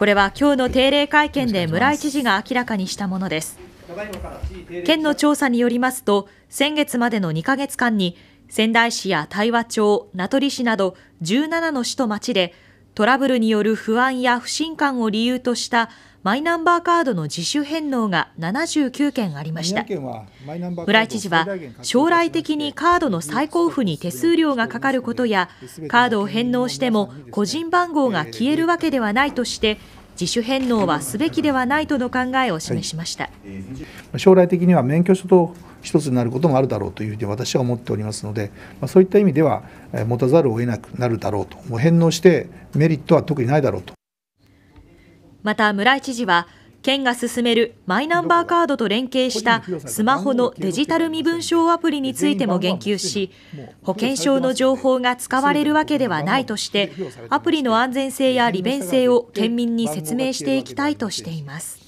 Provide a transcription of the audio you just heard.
これは今日の定例会見で村井知事が明らかにしたものです県の調査によりますと先月までの2ヶ月間に仙台市や大和町、名取市など17の市と町でトラブルによる不安や不信感を理由としたマイナンバーカードの自主返納が79件ありました村井知事は将来的にカードの再交付に手数料がかかることやカードを返納しても個人番号が消えるわけではないとして自主返納はすべきではないとの考えを示しました、はい、将来的には免許証と一つになることもあるだろうというふうに私は思っておりますので、まあ、そういった意味では持たざるを得なくなるだろうともう返納してメリットは特にないだろうと。また村井知事は県が進めるマイナンバーカードと連携したスマホのデジタル身分証アプリについても言及し保険証の情報が使われるわけではないとしてアプリの安全性や利便性を県民に説明していきたいとしています。